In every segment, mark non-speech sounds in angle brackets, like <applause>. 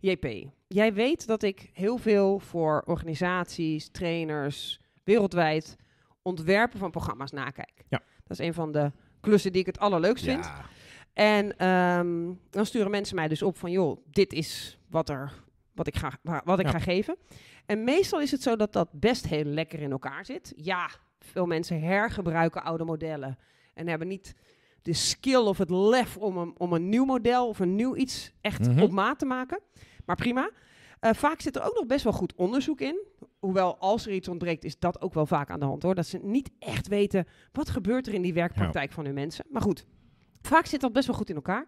JP, jij weet dat ik heel veel voor organisaties, trainers, wereldwijd ontwerpen van programma's nakijk. Ja. Dat is een van de klussen die ik het allerleukst ja. vind. En ehm, dan sturen mensen mij dus op van, joh, dit is wat, er, wat ik, ga, wat ik ga geven. En meestal is het zo dat dat best heel lekker in elkaar zit. Ja, veel mensen hergebruiken oude modellen en hebben niet de skill of het lef om een, om een nieuw model of een nieuw iets echt mhm. op maat te maken. Maar prima. Eh, vaak zit er ook nog best wel goed onderzoek in. Hoewel, als er iets ontbreekt, is dat ook wel vaak aan de hand hoor. Dat ze niet echt weten wat gebeurt er in die werkpraktijk van hun mensen. Maar goed, vaak zit dat best wel goed in elkaar.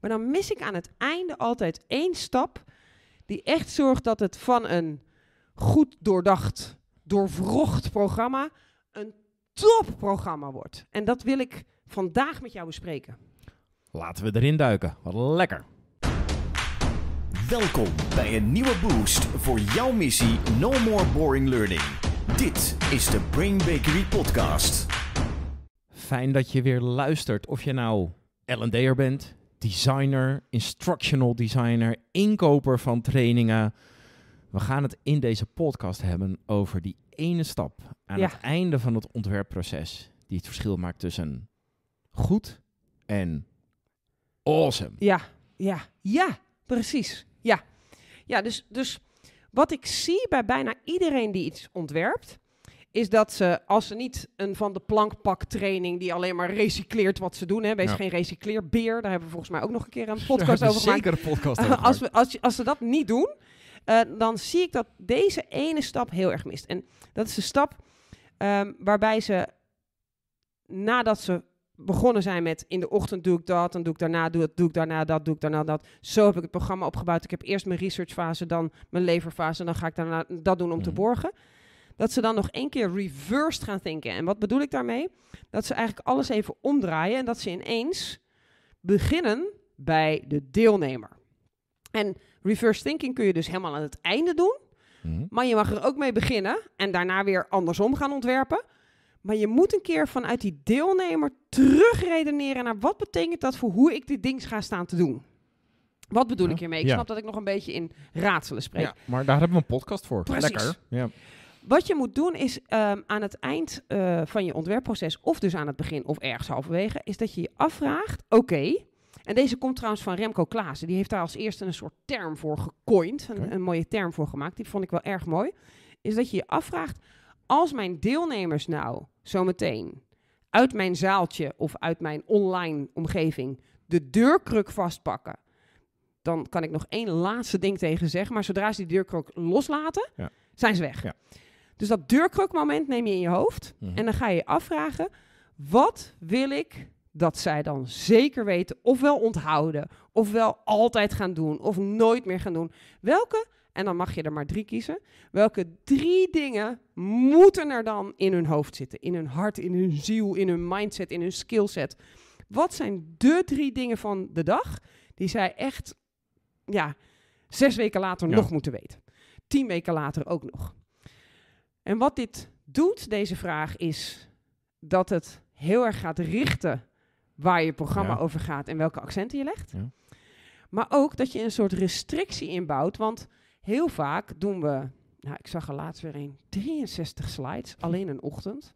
Maar dan mis ik aan het einde altijd één stap die echt zorgt dat het van een goed doordacht, doorvrocht programma een top programma wordt. En dat wil ik vandaag met jou bespreken. Laten we erin duiken. Wat lekker. Welkom bij een nieuwe boost voor jouw missie No More Boring Learning. Dit is de Brain Bakery Podcast. Fijn dat je weer luistert. Of je nou L&D'er bent, designer, instructional designer, inkoper van trainingen. We gaan het in deze podcast hebben over die ene stap aan het einde van het ontwerpproces die het verschil maakt tussen goed en awesome. Ja, ja, ja, precies. Ja, ja dus, dus wat ik zie bij bijna iedereen die iets ontwerpt, is dat ze, als ze niet een van de plankpak training die alleen maar recycleert wat ze doen, hè, wees geen recycleerbeer, daar hebben we volgens mij ook nog een keer een <laughs> podcast over gemaakt. Zeker een podcast over als, we, als, als ze dat niet doen, eh, dan zie ik dat deze ene stap heel erg mist. En dat is de stap ehm, waarbij ze, nadat ze begonnen zijn met in de ochtend doe ik dat, dan doe ik daarna doe ik daarna dat, doe ik daarna dat. Zo heb ik het programma opgebouwd. Ik heb eerst mijn researchfase, dan mijn leverfase en dan ga ik daarna dat doen om te mhm. borgen. Dat ze dan nog één keer reversed gaan denken. En wat bedoel ik daarmee? Dat ze eigenlijk alles even omdraaien en dat ze ineens beginnen bij de deelnemer. En reverse thinking kun je dus helemaal aan het einde doen. Mhm. Maar je mag er ook mee beginnen en daarna weer andersom gaan ontwerpen. Maar je moet een keer vanuit die deelnemer terugredeneren naar wat betekent dat voor hoe ik dit ding ga staan te doen. Wat bedoel ik hiermee? Ik snap dat ik nog een beetje in raadselen spreek. Ja, maar daar hebben we een podcast voor. Precies. Lekker. Ja. Wat je moet doen is ehm, aan het eind eh, van je ontwerpproces, of dus aan het begin of ergens halverwege, is dat je je afvraagt: oké, en deze komt trouwens van Remco Klaassen, die heeft daar als eerste een soort term voor gecoind, een, een mooie term voor gemaakt, die vond ik wel erg mooi. Is dat je je afvraagt: als mijn deelnemers nou zometeen uit mijn zaaltje of uit mijn online omgeving de deurkruk vastpakken, dan kan ik nog één laatste ding tegen zeggen. Maar zodra ze die deurkruk loslaten, zijn ze weg. Ja. Dus dat deurkrukmoment neem je in je hoofd. Mhm. En dan ga je je afvragen, wat wil ik dat zij dan zeker weten, ofwel onthouden, ofwel altijd gaan doen, of nooit meer gaan doen? Welke en dan mag je er maar drie kiezen. Welke drie dingen moeten er dan in hun hoofd zitten? In hun hart, in hun ziel, in hun mindset, in hun skillset. Wat zijn de drie dingen van de dag die zij echt ja, zes weken later nog moeten weten? Tien weken later ook nog. En wat dit doet, deze vraag, is dat het heel erg gaat richten waar je programma over gaat en welke accenten je legt. Ja. Maar ook dat je een soort restrictie inbouwt. Want Heel vaak doen we, nou, ik zag er laatst weer een, 63 slides, alleen een ochtend.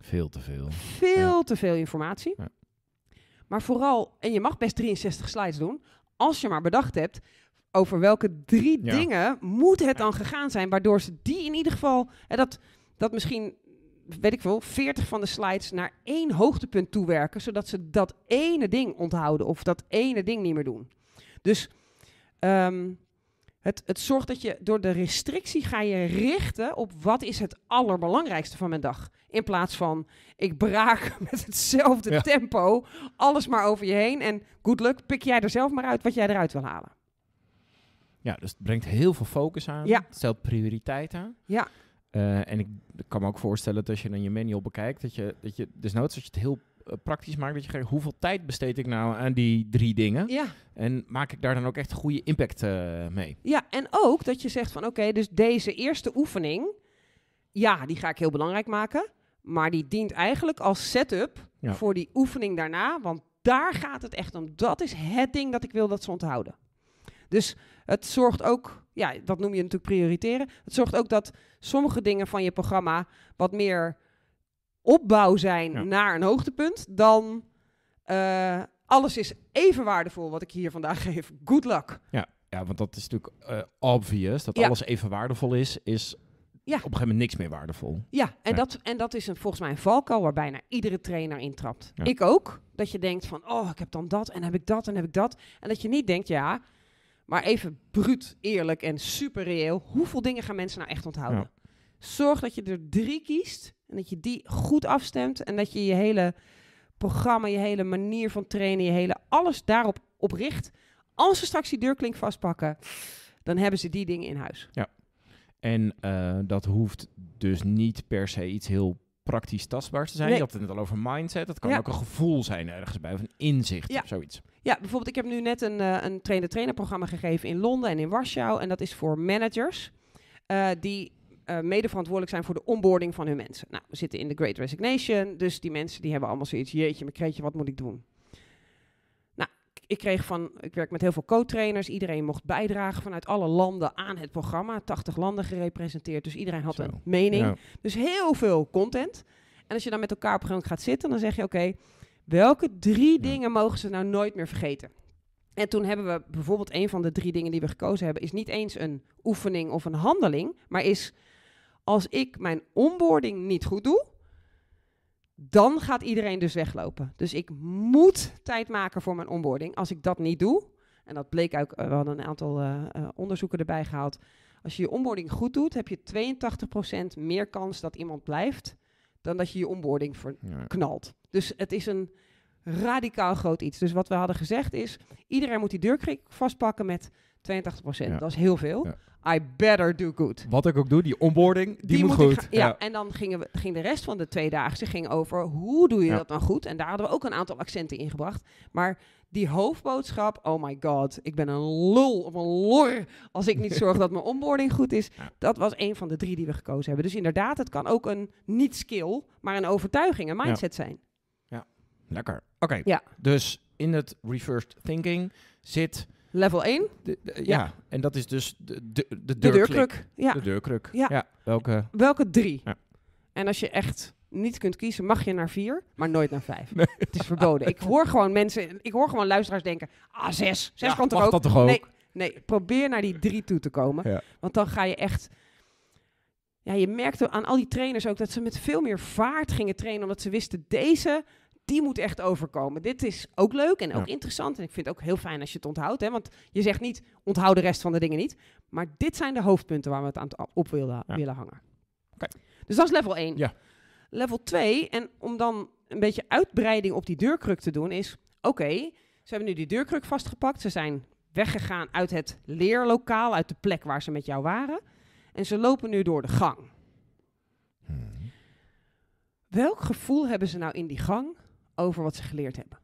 Veel te veel. Veel te veel informatie. Maar vooral, en je mag best 63 slides doen, als je maar bedacht hebt over welke drie dingen moet het dan gegaan zijn, waardoor ze die in ieder geval, en dat, dat misschien, weet ik veel, 40 van de slides naar één hoogtepunt toewerken, zodat ze dat ene ding onthouden of dat ene ding niet meer doen. Dus ehm, het, het zorgt dat je door de restrictie ga je richten op wat is het allerbelangrijkste van mijn dag. In plaats van ik braak <laughs> met hetzelfde tempo alles maar over je heen. En goed luck, pik jij er zelf maar uit wat jij eruit wil halen. Ja, dus het brengt heel veel focus aan. Het stelt prioriteiten. Ja. Eh, en ik, kan me ook voorstellen dat als je dan je manual bekijkt, dat je, dat je desnoods dat je het heel eh, praktisch maakt. Dat je kijkt, hoeveel tijd besteed ik nou aan die drie dingen? Ja. En maak ik daar dan ook echt een goede impact eh, mee? Ja, en ook dat je zegt van oké, dus deze eerste oefening, ja, die ga ik heel belangrijk maken. Maar die dient eigenlijk als setup voor die oefening daarna. Want daar gaat het echt om. Dat is het ding dat ik wil dat ze onthouden. Dus het zorgt ook, ja, dat noem je natuurlijk prioriteren. Het zorgt ook dat sommige dingen van je programma wat meer opbouw zijn naar een hoogtepunt, dan uh, alles is even waardevol wat ik hier vandaag geef. Good luck. Ja, ja want dat is natuurlijk eh, obvious. Dat alles even waardevol is, is ja. op een gegeven moment niks meer waardevol. Ja, en, Dat, en dat is een, volgens mij een valkuil waar bijna iedere trainer intrapt. Ik ook. Dat je denkt van, oh, ik heb dan dat en heb ik dat en heb ik dat. En dat je niet denkt, ja, maar even bruut, eerlijk en super reëel. Hoeveel dingen gaan mensen nou echt onthouden? Zorg dat je er drie kiest en dat je die goed afstemt en dat je je hele programma, je hele manier van trainen, je hele alles daarop opricht. Als ze straks die deurklink vastpakken, dan hebben ze die dingen in huis. Ja. En eh, dat hoeft dus niet per se iets heel praktisch tastbaars te zijn. Je had het net al over mindset. Dat kan ook een gevoel zijn ergens bij, of een inzicht ja. of zoiets. Ja, bijvoorbeeld ik heb nu net een, uh, een trainer-trainer programma gegeven in Londen en in Warschau. En dat is voor managers eh, die eh, mede verantwoordelijk zijn voor de onboarding van hun mensen. Nou, we zitten in de Great Resignation, dus die mensen die hebben allemaal zoiets, jeetje, mijn kreetje, wat moet ik doen? Nou, ik kreeg van, ik werk met heel veel co-trainers, iedereen mocht bijdragen vanuit alle landen aan het programma, 80 landen gerepresenteerd, dus iedereen had een mening. Dus heel veel content. En als je dan met elkaar op een gaat zitten, dan zeg je, oké, welke drie dingen mogen ze nou nooit meer vergeten? En toen hebben we bijvoorbeeld een van de drie dingen die we gekozen hebben, is niet eens een oefening of een handeling, maar is als ik mijn onboarding niet goed doe, dan gaat iedereen dus weglopen. Dus ik moet tijd maken voor mijn onboarding. Als ik dat niet doe, en dat bleek ook, eh, we hadden een aantal eh, eh, onderzoeken erbij gehaald. Als je je onboarding goed doet, heb je 82% meer kans dat iemand blijft dan dat je je onboarding verknalt. Dus het is een radicaal groot iets. Dus wat we hadden gezegd is, iedereen moet die deurkrik vastpakken met 82 procent, dat is heel veel. I better do good. Wat ik ook doe, die onboarding, die, moet, goed. Ja, en dan gingen we, ging de rest van de tweedaagse ging over hoe doe je dat dan goed. En daar hadden we ook een aantal accenten in gebracht. Maar die hoofdboodschap, oh my god, ik ben een lul of een lor als ik niet zorg <laughs> dat mijn onboarding goed is. Dat was een van de drie die we gekozen hebben. Dus inderdaad, het kan ook een niet skill, maar een overtuiging, een mindset zijn. Ja, lekker. Oké, ja. dus in het reversed thinking zit Level 1? ja. en dat is dus de, de, de, deurkruk. De deurkruk. Ja. ja. Welke? Welke drie? En als je echt niet kunt kiezen, mag je naar vier, maar nooit naar vijf. Het is verboden. Ik hoor gewoon mensen, ik hoor gewoon luisteraars denken, ah zes, zes kan toch ook? dat toch ook? Nee, nee, probeer naar die drie toe te komen. Want dan ga je echt... Ja, je merkte aan al die trainers ook dat ze met veel meer vaart gingen trainen, omdat ze wisten, deze die moet echt overkomen. Dit is ook leuk en ook interessant. En ik vind het ook heel fijn als je het onthoudt. Hè? Want je zegt niet, onthoud de rest van de dingen niet. Maar dit zijn de hoofdpunten waar we het aan op willen, willen hangen. Okay. Dus dat is level 1. Ja. Level 2, en om dan een beetje uitbreiding op die deurkruk te doen, is... Oké, ze hebben nu die deurkruk vastgepakt. Ze zijn weggegaan uit het leerlokaal, uit de plek waar ze met jou waren. En ze lopen nu door de gang. Hmm. Welk gevoel hebben ze nou in die gang over wat ze geleerd hebben.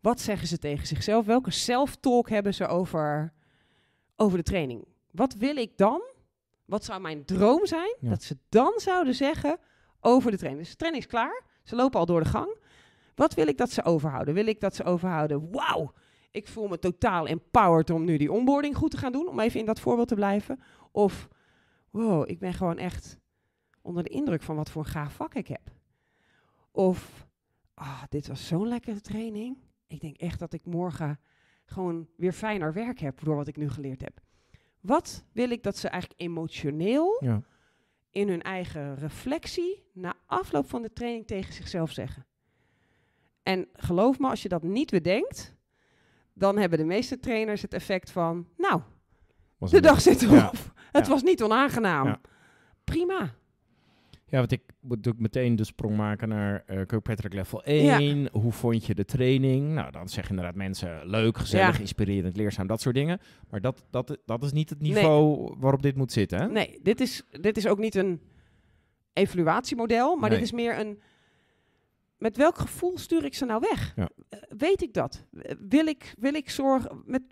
Wat zeggen ze tegen zichzelf? Welke self-talk hebben ze over, over de training? Wat wil ik dan? Wat zou mijn droom zijn? Dat ze dan zouden zeggen over de training. Dus de training is klaar. Ze lopen al door de gang. Wat wil ik dat ze overhouden? Wil ik dat ze overhouden? Wauw, ik voel me totaal empowered om nu die onboarding goed te gaan doen. Om even in dat voorbeeld te blijven. Of wow, ik ben gewoon echt onder de indruk van wat voor gaaf vak ik heb. Of oh, dit was zo'n lekkere training. Ik denk echt dat ik morgen gewoon weer fijner werk heb door wat ik nu geleerd heb. Wat wil ik dat ze eigenlijk emotioneel ja. in hun eigen reflectie na afloop van de training tegen zichzelf zeggen? En geloof me, als je dat niet bedenkt, dan hebben de meeste trainers het effect van, nou, de dag zit erop. Het was niet onaangenaam. Prima, ja, want ik moet natuurlijk meteen de sprong maken naar uh, Kirkpatrick level 1. Hoe vond je de training? Nou, dan zeggen inderdaad mensen leuk, gezellig, inspirerend, leerzaam, dat soort dingen. Maar dat, dat, dat is niet het niveau waarop dit moet zitten. Hè? Nee, dit is, dit is ook niet een evaluatiemodel, maar dit is meer een... Met welk gevoel stuur ik ze nou weg? Ja. Eh, weet ik dat? wil ik, wil ik zorgen... Met,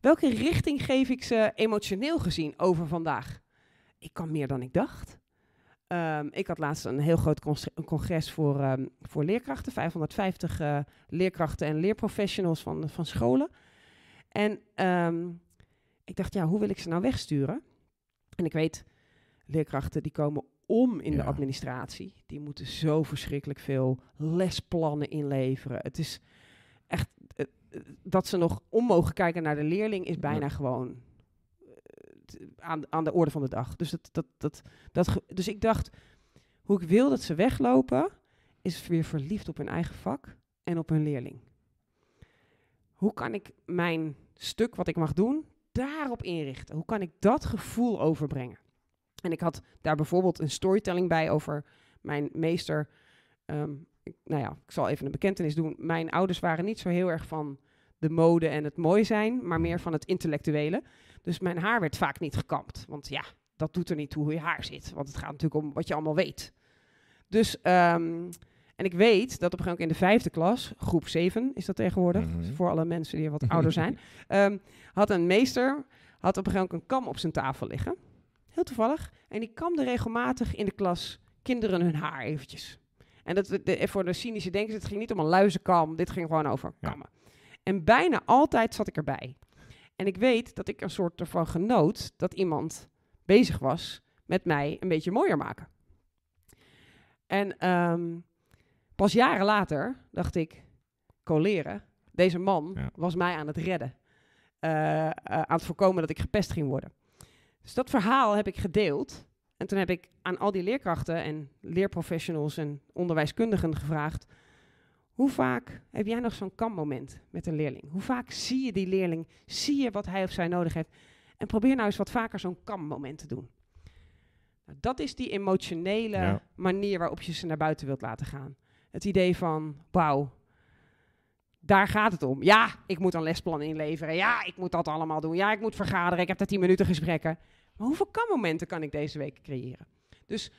welke richting geef ik ze emotioneel gezien over vandaag? Ik kan meer dan ik dacht. Ehm, ik had laatst een heel groot congres voor, ehm, voor leerkrachten, 550 eh, leerkrachten en leerprofessionals van, van scholen. En ehm, ik dacht, ja, hoe wil ik ze nou wegsturen? En ik weet, leerkrachten die komen om in de administratie. Die moeten zo verschrikkelijk veel lesplannen inleveren. Het is echt, eh, eh, dat ze nog om mogen kijken naar de leerling is bijna gewoon eh, aan, aan de orde van de dag. Dus, dat, dat, dat, dat, dus ik dacht, hoe ik wil dat ze weglopen, is weer verliefd op hun eigen vak en op hun leerling. Hoe kan ik mijn stuk wat ik mag doen, daarop inrichten? Hoe kan ik dat gevoel overbrengen? En ik had daar bijvoorbeeld een storytelling bij over mijn meester. Um, ik, nou ja, ik zal even een bekentenis doen. Mijn ouders waren niet zo heel erg van de mode en het mooi zijn, maar meer van het intellectuele. Dus mijn haar werd vaak niet gekamd. Want ja, dat doet er niet toe hoe je haar zit. Want het gaat natuurlijk om wat je allemaal weet. Dus, ehm, en ik weet dat op een gegeven moment in de vijfde klas, groep 7 is dat tegenwoordig, mhm. voor alle mensen die wat ouder zijn, <laughs> ehm, had een meester, had op een gegeven moment een kam op zijn tafel liggen. Heel toevallig. En die kamde regelmatig in de klas kinderen hun haar eventjes. En dat, voor de cynische denkers, het ging niet om een luizenkam, dit ging gewoon over kammen. En bijna altijd zat ik erbij. En ik weet dat ik een soort ervan genoot dat iemand bezig was met mij een beetje mooier maken. En ehm, pas jaren later dacht ik, coleren, deze man was mij aan het redden. Eh, eh, aan het voorkomen dat ik gepest ging worden. Dus dat verhaal heb ik gedeeld. En toen heb ik aan al die leerkrachten en leerprofessionals en onderwijskundigen gevraagd: hoe vaak heb jij nog zo'n moment met een leerling? Hoe vaak zie je die leerling? Zie je wat hij of zij nodig heeft? En probeer nou eens wat vaker zo'n kammoment te doen. Nou, dat is die emotionele manier waarop je ze naar buiten wilt laten gaan. Het idee van, wauw, daar gaat het om. Ja, ik moet een lesplan inleveren. Ja, ik moet dat allemaal doen. Ja, ik moet vergaderen. Ik heb daar 10 minuten gesprekken. Maar hoeveel kammomenten kan ik deze week creëren? Dus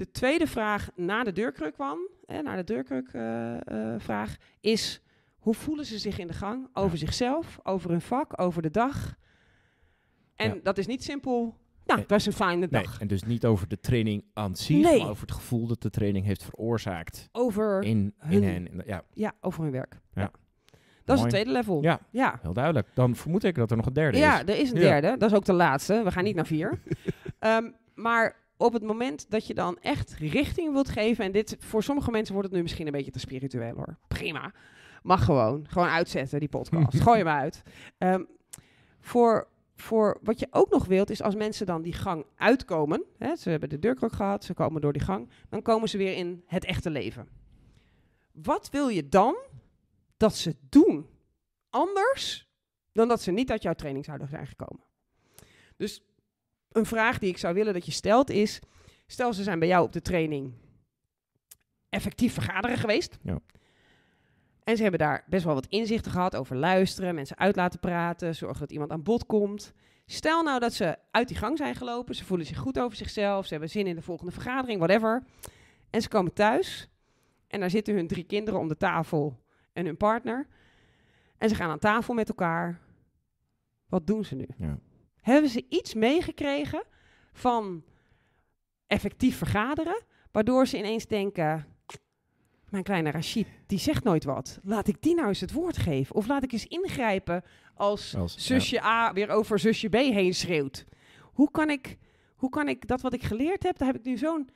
de tweede vraag na de deurkruk kwam, naar de deurkrukvraag, eh, eh, vraag is hoe voelen ze zich in de gang over zichzelf, over hun vak, over de dag? En dat is niet simpel. Nou, dat eh, is een fijne dag. Nee, en dus niet over de training aan zich, nee. maar over het gevoel dat de training heeft veroorzaakt. Over in, hun, hen. ja. ja, over hun werk. Ja. Dat is het tweede level. Ja, ja, heel duidelijk. Dan vermoed ik dat er nog een derde is. Ja, er is een derde. Dat is ook de laatste. We gaan niet naar vier. <laughs> Ehm, maar op het moment dat je dan echt richting wilt geven, en dit voor sommige mensen wordt het nu misschien een beetje te spiritueel hoor. Prima. Mag gewoon. Gewoon uitzetten die podcast. <laughs> Gooi hem uit. Ehm, voor, voor wat je ook nog wilt, is als mensen dan die gang uitkomen. Hè, ze hebben de deurkruk gehad, ze komen door die gang. Dan komen ze weer in het echte leven. Wat wil je dan dat ze doen? Anders dan dat ze niet uit jouw training zouden zijn gekomen. Dus een vraag die ik zou willen dat je stelt is: stel ze zijn bij jou op de training effectief vergaderen geweest. Ja. En ze hebben daar best wel wat inzichten gehad over luisteren, mensen uit laten praten, zorgen dat iemand aan bod komt. Stel nou dat ze uit die gang zijn gelopen, ze voelen zich goed over zichzelf, ze hebben zin in de volgende vergadering, whatever. En ze komen thuis en daar zitten hun drie kinderen om de tafel en hun partner. En ze gaan aan tafel met elkaar. Wat doen ze nu? Ja hebben ze iets meegekregen van effectief vergaderen, waardoor ze ineens denken: mijn kleine Rachid, die zegt nooit wat. Laat ik die nou eens het woord geven. Of laat ik eens ingrijpen als, zusje A weer over zusje B heen schreeuwt. Hoe kan ik, hoe kan ik dat wat ik geleerd heb, daar heb ik nu zo'n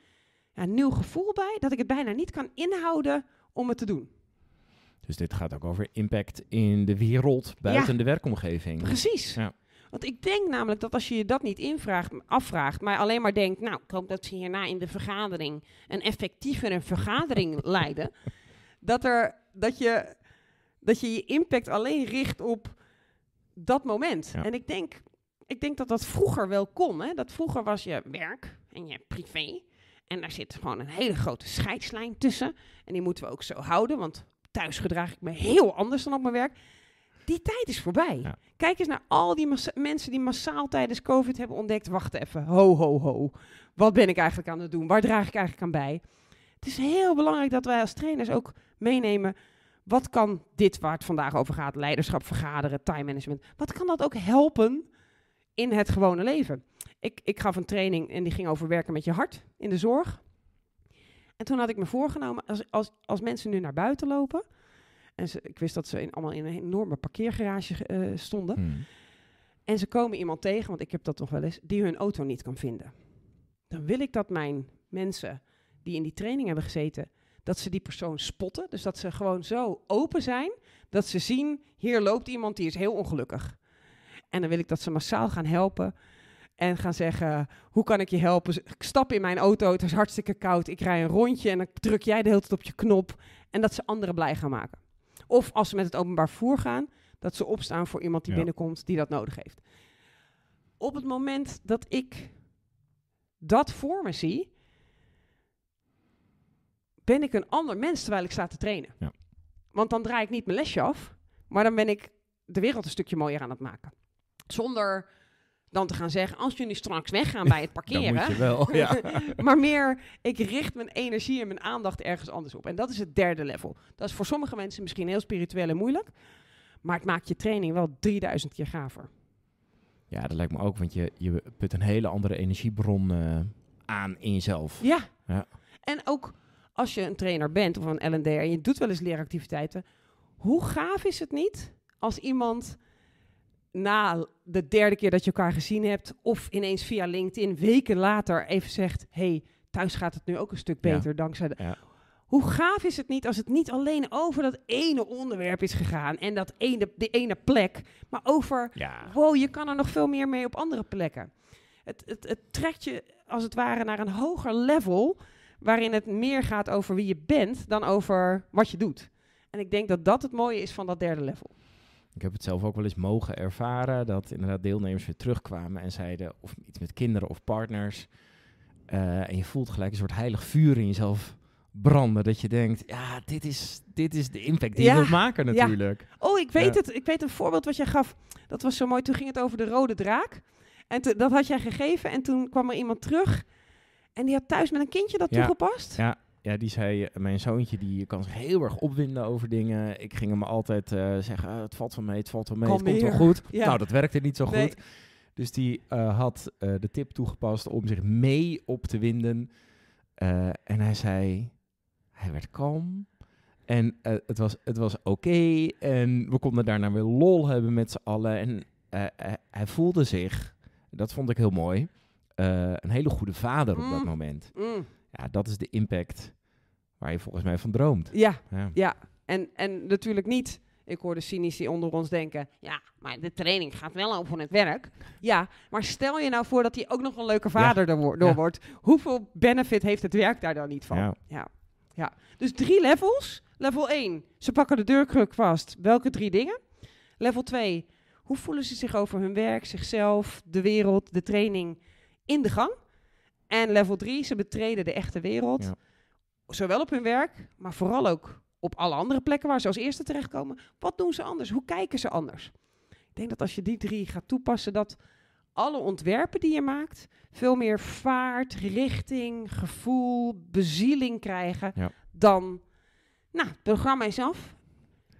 ja, nieuw gevoel bij, dat ik het bijna niet kan inhouden om het te doen. Dus dit gaat ook over impact in de wereld buiten de werkomgeving. Precies. Ja. Want ik denk namelijk dat als je je dat niet invraagt, afvraagt, maar alleen maar denkt, nou, ik hoop dat ze hierna in de vergadering een effectievere vergadering <laughs> leiden, dat, er, dat, je, dat je je impact alleen richt op dat moment. En ik denk, ik denk dat dat vroeger wel kon. Hè? Dat vroeger was je werk en je privé. En daar zit gewoon een hele grote scheidslijn tussen. En die moeten we ook zo houden, want thuis gedraag ik me heel anders dan op mijn werk. Die tijd is voorbij. Kijk eens naar al die mensen die massaal tijdens COVID hebben ontdekt. Wacht even, ho, ho, ho. Wat ben ik eigenlijk aan het doen? Waar draag ik eigenlijk aan bij? Het is heel belangrijk dat wij als trainers ook meenemen. Wat kan dit waar het vandaag over gaat? Leiderschap vergaderen, time management. Wat kan dat ook helpen in het gewone leven? Ik, ik gaf een training en die ging over werken met je hart in de zorg. En toen had ik me voorgenomen, als, als, als mensen nu naar buiten lopen, en ik wist dat ze in, allemaal in een enorme parkeergarage eh, stonden. Hmm. En ze komen iemand tegen, want ik heb dat nog wel eens, die hun auto niet kan vinden. Dan wil ik dat mijn mensen die in die training hebben gezeten, dat ze die persoon spotten. Dus dat ze gewoon zo open zijn dat ze zien: hier loopt iemand die is heel ongelukkig. En dan wil ik dat ze massaal gaan helpen. En gaan zeggen, hoe kan ik je helpen? Ik stap in mijn auto, het is hartstikke koud. Ik rij een rondje en dan druk jij de hele tijd op je knop. En dat ze anderen blij gaan maken. Of als ze met het openbaar vervoer gaan, dat ze opstaan voor iemand die binnenkomt die dat nodig heeft. Op het moment dat ik dat voor me zie, ben ik een ander mens terwijl ik sta te trainen. Ja. Want dan draai ik niet mijn lesje af, maar dan ben ik de wereld een stukje mooier aan het maken. Zonder dan te gaan zeggen: als jullie straks weggaan bij het <laughs> parkeren. moet wel, ja. <laughs> maar meer, ik richt mijn energie en mijn aandacht ergens anders op. En dat is het derde level. Dat is voor sommige mensen misschien heel spiritueel en moeilijk. Maar het maakt je training wel 3000 keer gaver. Ja, dat lijkt me ook, want je, je put een hele andere energiebron eh, aan in jezelf. Ja. ja. En ook als je een trainer bent of een LND en je doet wel eens leeractiviteiten. Hoe gaaf is het niet als iemand na de derde keer dat je elkaar gezien hebt, of ineens via LinkedIn weken later even zegt: hey, thuis gaat het nu ook een stuk beter dankzij de. Ja. Hoe gaaf is het niet als het niet alleen over dat ene onderwerp is gegaan en dat ene, de ene plek, maar over, wow, je kan er nog veel meer mee op andere plekken. Het, het, het trekt je als het ware naar een hoger level, waarin het meer gaat over wie je bent dan over wat je doet. En ik denk dat dat het mooie is van dat derde level. Ik heb het zelf ook wel eens mogen ervaren dat inderdaad deelnemers weer terugkwamen en zeiden of iets met kinderen of partners. Eh, en je voelt gelijk een soort heilig vuur in jezelf branden. Dat je denkt, ja, dit is, dit is de impact die ja, je wilt maken natuurlijk. Oh, ik weet het. Ik weet een voorbeeld wat jij gaf. Dat was zo mooi. Toen ging het over de rode draak. En dat had jij gegeven. En toen kwam er iemand terug. En die had thuis met een kindje dat toegepast. Ja. Ja, die zei, eh, mijn zoontje die kan zich heel erg opwinden over dingen. Ik ging hem altijd eh, zeggen, ah, het valt wel mee, het valt wel mee, het komt wel goed. <laughs> Ja. Nou, dat werkte niet zo goed. Dus die eh, had de tip toegepast om zich mee op te winden. en hij zei, hij werd kalm. En het was, het was oké. En we konden daarna weer lol hebben met z'n allen. En hij voelde zich, dat vond ik heel mooi, een hele goede vader op dat mm. moment. Mm. Ja, dat is de impact waar je volgens mij van droomt. Ja, ja. En, en natuurlijk niet. Ik hoor de cynici onder ons denken: ja, maar de training gaat wel over het werk. Ja, maar stel je nou voor dat hij ook nog een leuke vader ja. door, wordt. Hoeveel benefit heeft het werk daar dan niet van? Ja. ja. Ja. Dus drie levels. Level 1, ze pakken de deurkruk vast. Welke drie dingen? Level 2, hoe voelen ze zich over hun werk, zichzelf, de wereld, de training in de gang? En level 3, ze betreden de echte wereld. Zowel op hun werk, maar vooral ook op alle andere plekken waar ze als eerste terechtkomen. Wat doen ze anders? Hoe kijken ze anders? Ik denk dat als je die drie gaat toepassen, dat alle ontwerpen die je maakt veel meer vaart, richting, gevoel, bezieling krijgen dan, nou, het programma is af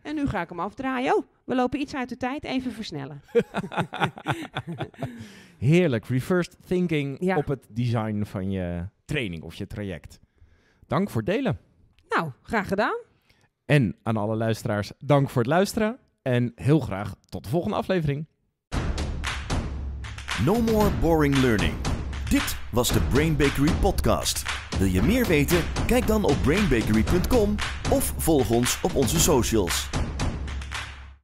en nu ga ik hem afdraaien. Oh, we lopen iets uit de tijd, even versnellen. <laughs> Heerlijk, reversed thinking op het design van je training of je traject. Dank voor het delen. Nou, graag gedaan. En aan alle luisteraars, dank voor het luisteren. En heel graag tot de volgende aflevering. No more boring learning. Dit was de Brain Bakery podcast. Wil je meer weten? Kijk dan op brainbakery.com of volg ons op onze socials.